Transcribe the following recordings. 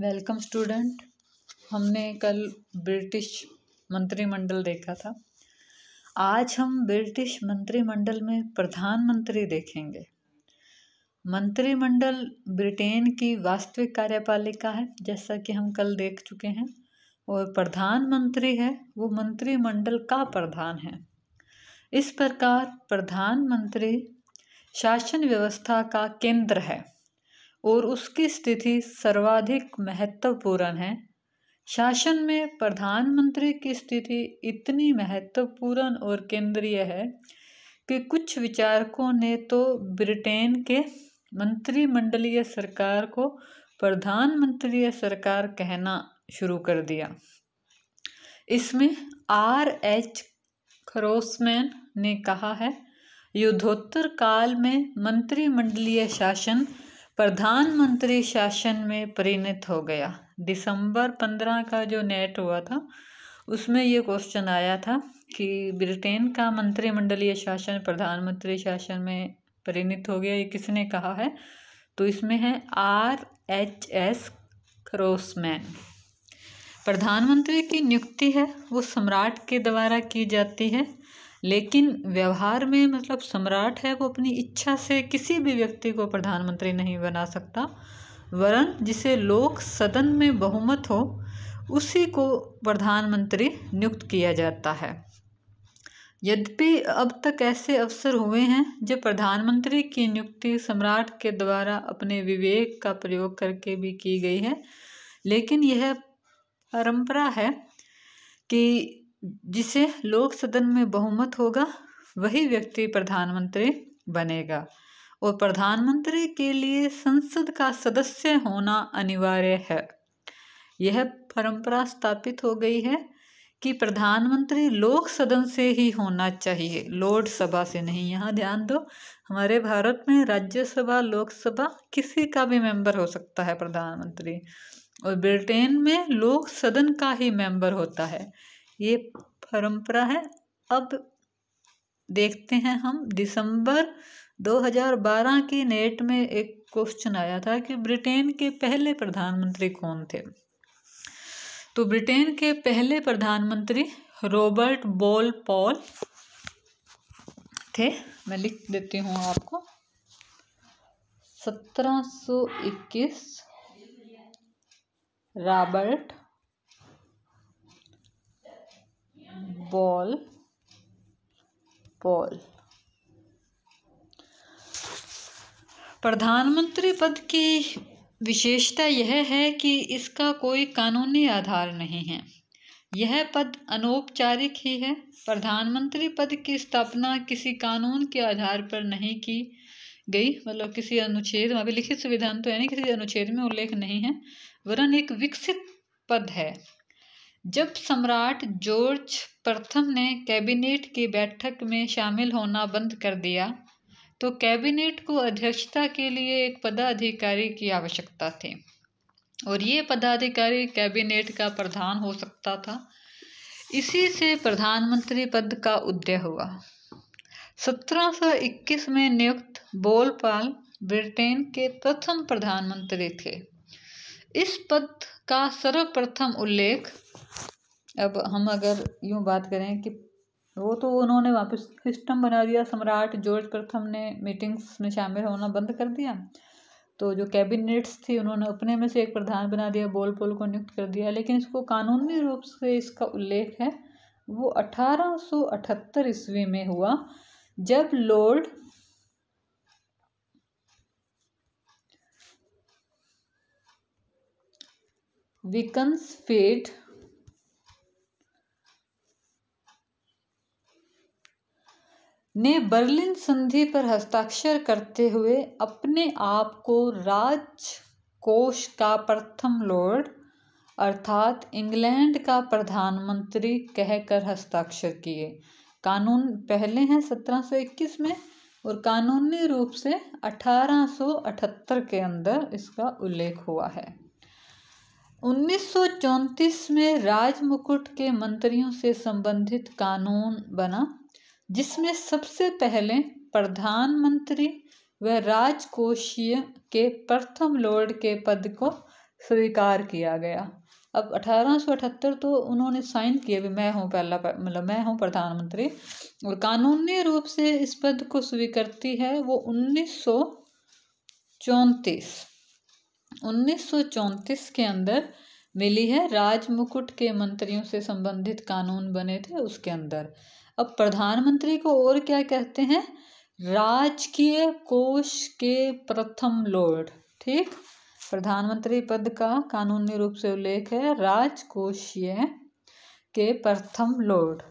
welcome student हमने कल British मंत्रिमंडल देखा था आज हम ब्रिटिश मंत्रिमंडल में प्रधानमंत्री देखेंगे मंत्रिमंडल ब्रिटेन की वास्तविक कार्यपालिका है जैसा कि हम कल देख चुके हैं और प्रधानमंत्री है वो मंत्रिमंडल का प्रधान है इस प्रकार प्रधानमंत्री शासन व्यवस्था का केंद्र है और उसकी स्थिति सर्वाधिक महत्वपूर्ण है शासन में प्रधानमंत्री की स्थिति इतनी महत्वपूर्ण और केंद्रीय है कि कुछ विचारकों ने तो ब्रिटेन के मंत्रिमंडलीय सरकार को प्रधानमंत्रीय सरकार कहना शुरू कर दिया इसमें आर एच खरोसमैन ने कहा है युद्धोत्तर काल में मंत्रिमंडलीय शासन प्रधानमंत्री शासन में परिणत हो गया दिसंबर पंद्रह का जो नेट हुआ था उसमें ये क्वेश्चन आया था कि ब्रिटेन का मंत्रिमंडलीय शासन प्रधानमंत्री शासन में परिणित हो गया ये किसने कहा है तो इसमें है आर एच एस क्रोसमैन प्रधानमंत्री की नियुक्ति है वो सम्राट के द्वारा की जाती है लेकिन व्यवहार में मतलब सम्राट है वो अपनी इच्छा से किसी भी व्यक्ति को प्रधानमंत्री नहीं बना सकता वरन जिसे लोक सदन में बहुमत हो उसी को प्रधानमंत्री नियुक्त किया जाता है यद्यपि अब तक ऐसे अवसर हुए हैं जब प्रधानमंत्री की नियुक्ति सम्राट के द्वारा अपने विवेक का प्रयोग करके भी की गई है लेकिन यह परंपरा है कि जिसे लोक सदन में बहुमत होगा वही व्यक्ति प्रधानमंत्री बनेगा और प्रधानमंत्री के लिए संसद का सदस्य होना अनिवार्य है यह परंपरा स्थापित हो गई है कि प्रधानमंत्री लोक सदन से ही होना चाहिए लोड सभा से नहीं यहाँ ध्यान दो हमारे भारत में राज्यसभा लोकसभा किसी का भी मेंबर हो सकता है प्रधानमंत्री और ब्रिटेन में लोक सदन का ही मेंबर होता है ये परंपरा है अब देखते हैं हम दिसंबर 2012 की नेट में एक क्वेश्चन आया था कि ब्रिटेन के पहले प्रधानमंत्री कौन थे तो ब्रिटेन के पहले प्रधानमंत्री रॉबर्ट बॉल पॉल थे मैं लिख देती हूँ आपको 1721 रॉबर्ट बॉल बॉल प्रधानमंत्री पद की विशेषता यह है कि इसका कोई कानूनी आधार नहीं है यह पद अनौपचारिक ही है प्रधानमंत्री पद की स्थापना किसी कानून के आधार पर नहीं की गई मतलब किसी अनुच्छेद अभी लिखित संविधान तो है नहीं किसी अनुच्छेद में उल्लेख नहीं है वरन एक विकसित पद है जब सम्राट जॉर्ज प्रथम ने कैबिनेट की बैठक में शामिल होना बंद कर दिया तो कैबिनेट को अध्यक्षता के लिए एक पदाधिकारी की आवश्यकता थी और ये पदाधिकारी कैबिनेट का प्रधान हो सकता था इसी से प्रधानमंत्री पद का उदय हुआ 1721 में नियुक्त बोलपाल ब्रिटेन के प्रथम प्रधानमंत्री थे इस पद का सर्वप्रथम उल्लेख अब हम अगर यूँ बात करें कि वो तो उन्होंने वापस सिस्टम बना दिया सम्राट जॉर्ज प्रथम ने मीटिंग्स में शामिल होना बंद कर दिया तो जो कैबिनेट्स थी उन्होंने अपने में से एक प्रधान बना दिया बोल पोल को नियुक्त कर दिया लेकिन इसको कानूनी रूप से इसका उल्लेख है वो 1878 ईस्वी में हुआ जब लॉर्ड विकन्स फेट ने बर्लिन संधि पर हस्ताक्षर करते हुए अपने आप को राजकोष का प्रथम लॉर्ड अर्थात इंग्लैंड का प्रधानमंत्री कहकर हस्ताक्षर किए कानून पहले हैं 1721 में और कानूनी रूप से 1878 के अंदर इसका उल्लेख हुआ है 1934 में राज मुकुट के मंत्रियों से संबंधित कानून बना जिसमें सबसे पहले प्रधानमंत्री व राजकोषीय के प्रथम लॉर्ड के पद को स्वीकार किया गया अब 1878 तो उन्होंने साइन किया भी मैं हूँ पहला मतलब मैं हूँ प्रधानमंत्री और कानूनी रूप से इस पद को स्वीकृति है वो उन्नीस सौ के अंदर मिली है राजमुकुट के मंत्रियों से संबंधित कानून बने थे उसके अंदर अब प्रधानमंत्री को और क्या कहते हैं राजकीय कोष के प्रथम लोड ठीक प्रधानमंत्री पद का कानूनी रूप से उल्लेख है राजकोषीय के प्रथम लोड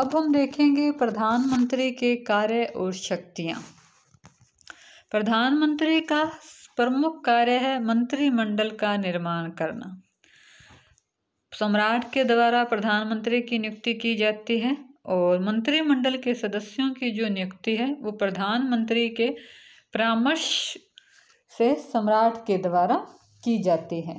अब हम देखेंगे प्रधानमंत्री के कार्य और शक्तियां प्रधानमंत्री का प्रमुख कार्य है मंत्रिमंडल का निर्माण करना सम्राट के द्वारा प्रधानमंत्री की नियुक्ति की जाती है और मंत्रिमंडल के सदस्यों की जो नियुक्ति है वो प्रधानमंत्री के परामर्श से सम्राट के द्वारा की जाती है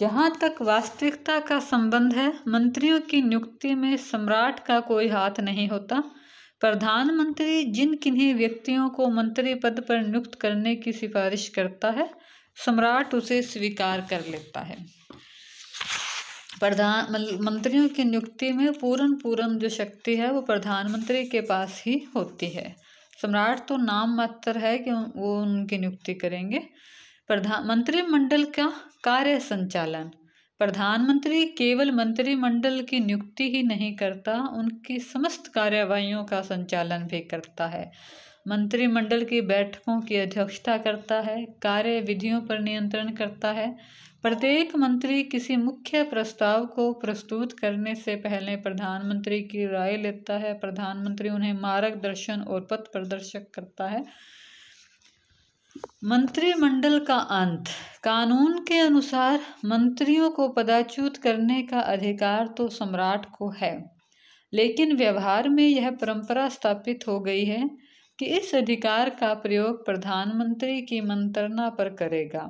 जहाँ तक वास्तविकता का संबंध है मंत्रियों की नियुक्ति में सम्राट का कोई हाथ नहीं होता प्रधानमंत्री जिन किन्हीं व्यक्तियों को मंत्री पद पर नियुक्त करने की सिफारिश करता है सम्राट उसे स्वीकार कर लेता है प्रधान मंत्रियों की नियुक्ति में पूर्ण पूर्ण जो शक्ति है वो प्रधानमंत्री के पास ही होती है सम्राट तो नाम मात्र है कि वो उनकी नियुक्ति करेंगे प्रधान मंत्रिमंडल का कार्य संचालन प्रधानमंत्री केवल मंत्रिमंडल की नियुक्ति ही नहीं करता उनकी समस्त कार्यवाहियों का संचालन भी करता है मंत्रिमंडल की बैठकों की अध्यक्षता करता है कार्य विधियों पर नियंत्रण करता है प्रत्येक मंत्री किसी मुख्य प्रस्ताव को प्रस्तुत करने से पहले प्रधानमंत्री की राय लेता है प्रधानमंत्री उन्हें मार्गदर्शन और पथ प्रदर्शक करता है मंत्रिमंडल का अंत कानून के अनुसार मंत्रियों को पदाच्युत करने का अधिकार तो सम्राट को है लेकिन व्यवहार में यह परंपरा स्थापित हो गई है कि इस अधिकार का प्रयोग प्रधानमंत्री की मंत्रणा पर करेगा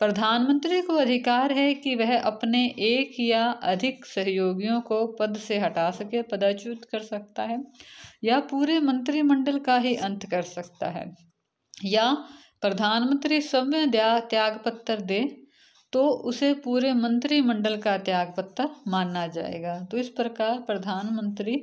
प्रधानमंत्री को अधिकार है कि वह अपने एक या अधिक सहयोगियों को पद से हटा सके पदाच्युत कर सकता है या पूरे मंत्रिमंडल का ही अंत कर सकता है या प्रधानमंत्री स्वयं त्याग पत्र दे तो उसे पूरे मंत्रिमंडल का त्याग पत्र माना जाएगा तो इस प्रकार प्रधानमंत्री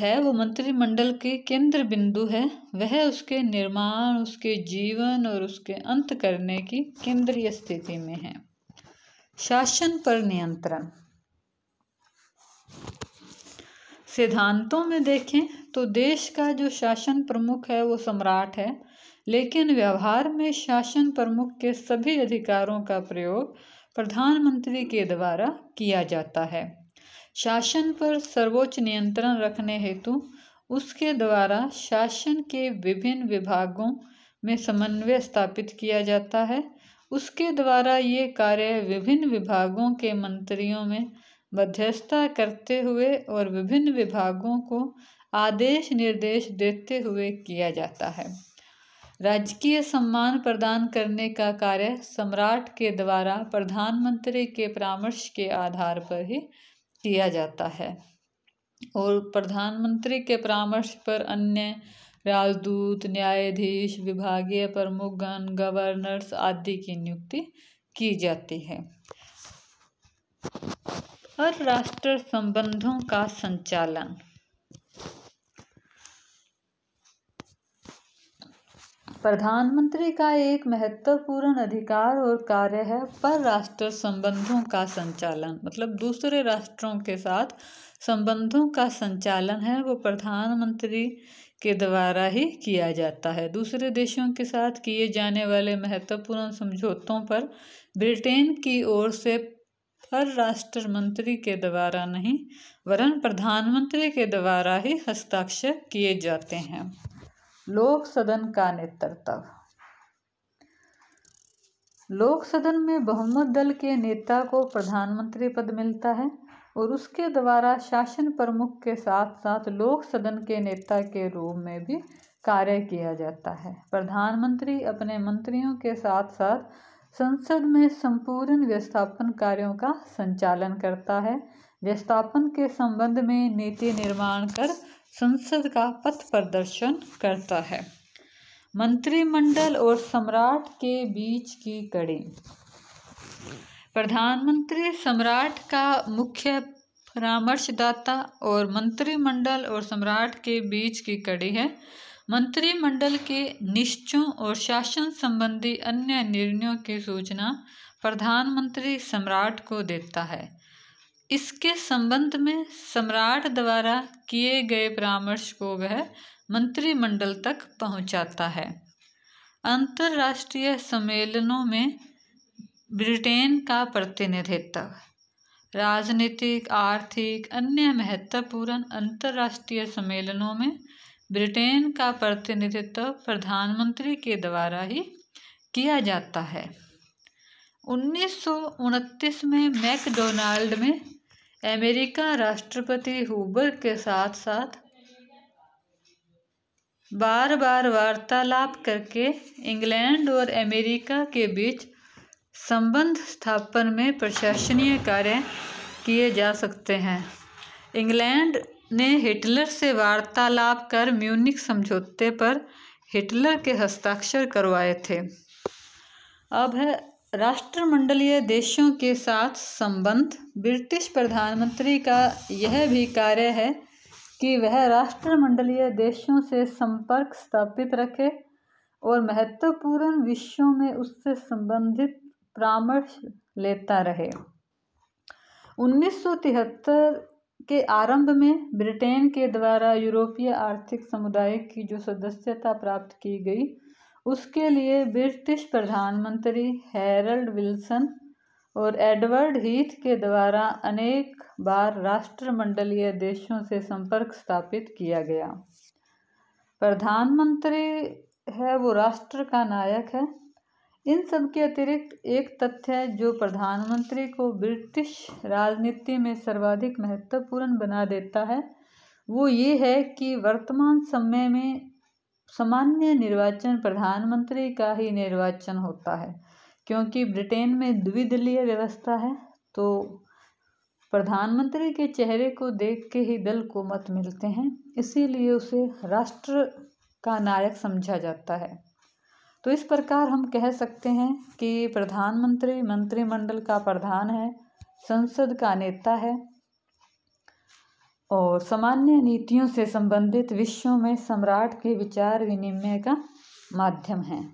है वो मंत्रिमंडल के केंद्र बिंदु है वह उसके निर्माण उसके जीवन और उसके अंत करने की केंद्रीय स्थिति में है शासन पर नियंत्रण सिद्धांतों में देखें तो देश का जो शासन प्रमुख है वो सम्राट है लेकिन व्यवहार में शासन प्रमुख के सभी अधिकारों का प्रयोग प्रधानमंत्री के द्वारा किया जाता है शासन पर सर्वोच्च नियंत्रण रखने हेतु उसके द्वारा शासन के विभिन्न विभागों में समन्वय स्थापित किया जाता है उसके द्वारा ये कार्य विभिन्न विभागों के मंत्रियों में मध्यस्थता करते हुए और विभिन्न विभागों को आदेश निर्देश देते हुए किया जाता है राजकीय सम्मान प्रदान करने का कार्य सम्राट के द्वारा प्रधानमंत्री के परामर्श के आधार पर ही किया जाता है और प्रधानमंत्री के परामर्श पर अन्य राजदूत न्यायाधीश विभागीय प्रमुखगण गवर्नर्स आदि की नियुक्ति की जाती है और राष्ट्र संबंधों का संचालन प्रधानमंत्री का एक महत्वपूर्ण अधिकार और कार्य है पर राष्ट्र संबंधों का संचालन मतलब दूसरे राष्ट्रों के साथ संबंधों का संचालन है वो प्रधानमंत्री के द्वारा ही किया जाता है दूसरे देशों के साथ किए जाने वाले महत्वपूर्ण समझौतों पर ब्रिटेन की ओर से हर राष्ट्र मंत्री के द्वारा नहीं वरन प्रधानमंत्री के द्वारा ही हस्ताक्षर किए जाते हैं लोक सदन का नेतृत्व लोक सदन में बहुमत दल के नेता को प्रधानमंत्री पद मिलता है और उसके द्वारा शासन प्रमुख के साथ साथ लोक सदन के नेता के रूप में भी कार्य किया जाता है प्रधानमंत्री अपने मंत्रियों के साथ साथ संसद में संपूर्ण व्यवस्थापन कार्यों का संचालन करता है व्यवस्थापन के संबंध में नीति निर्माण कर संसद का पथ प्रदर्शन करता है मंत्रिमंडल और सम्राट के बीच की कड़ी प्रधानमंत्री सम्राट का मुख्य परामर्शदाता और मंत्रिमंडल और सम्राट के बीच की कड़ी है मंत्रिमंडल के निश्चयों और शासन संबंधी अन्य निर्णयों की सूचना प्रधानमंत्री सम्राट को देता है इसके संबंध में सम्राट द्वारा किए गए परामर्श को वह मंत्रिमंडल तक पहुंचाता है अंतर्राष्ट्रीय सम्मेलनों में ब्रिटेन का प्रतिनिधित्व राजनीतिक आर्थिक अन्य महत्वपूर्ण अंतर्राष्ट्रीय सम्मेलनों में ब्रिटेन का प्रतिनिधित्व प्रधानमंत्री के द्वारा ही किया जाता है उन्नीस में मैकडोनाल्ड में अमेरिका राष्ट्रपति हुबर के साथ साथ बार बार वार्तालाप करके इंग्लैंड और अमेरिका के बीच संबंध स्थापन में प्रशासनीय कार्य किए जा सकते हैं इंग्लैंड ने हिटलर से वार्तालाप कर म्यूनिक समझौते पर हिटलर के हस्ताक्षर करवाए थे अब है राष्ट्रमंडलीय देशों के साथ संबंध ब्रिटिश प्रधानमंत्री का यह भी कार्य है कि वह राष्ट्रमंडलीय देशों से संपर्क स्थापित रखे और महत्वपूर्ण विषयों में उससे संबंधित परामर्श लेता रहे 1973 के आरंभ में ब्रिटेन के द्वारा यूरोपीय आर्थिक समुदाय की जो सदस्यता प्राप्त की गई उसके लिए ब्रिटिश प्रधानमंत्री हैरल्ड विल्सन और एडवर्ड हीथ के द्वारा अनेक बार राष्ट्रमंडलीय देशों से संपर्क स्थापित किया गया प्रधानमंत्री है वो राष्ट्र का नायक है इन सब के अतिरिक्त एक तथ्य है जो प्रधानमंत्री को ब्रिटिश राजनीति में सर्वाधिक महत्वपूर्ण बना देता है वो ये है कि वर्तमान समय में सामान्य निर्वाचन प्रधानमंत्री का ही निर्वाचन होता है क्योंकि ब्रिटेन में द्विदलीय व्यवस्था है तो प्रधानमंत्री के चेहरे को देख के ही दल को मत मिलते हैं इसीलिए उसे राष्ट्र का नायक समझा जाता है तो इस प्रकार हम कह सकते हैं कि प्रधानमंत्री मंत्रिमंडल का प्रधान है संसद का नेता है और सामान्य नीतियों से संबंधित विषयों में सम्राट के विचार विनिमय का माध्यम है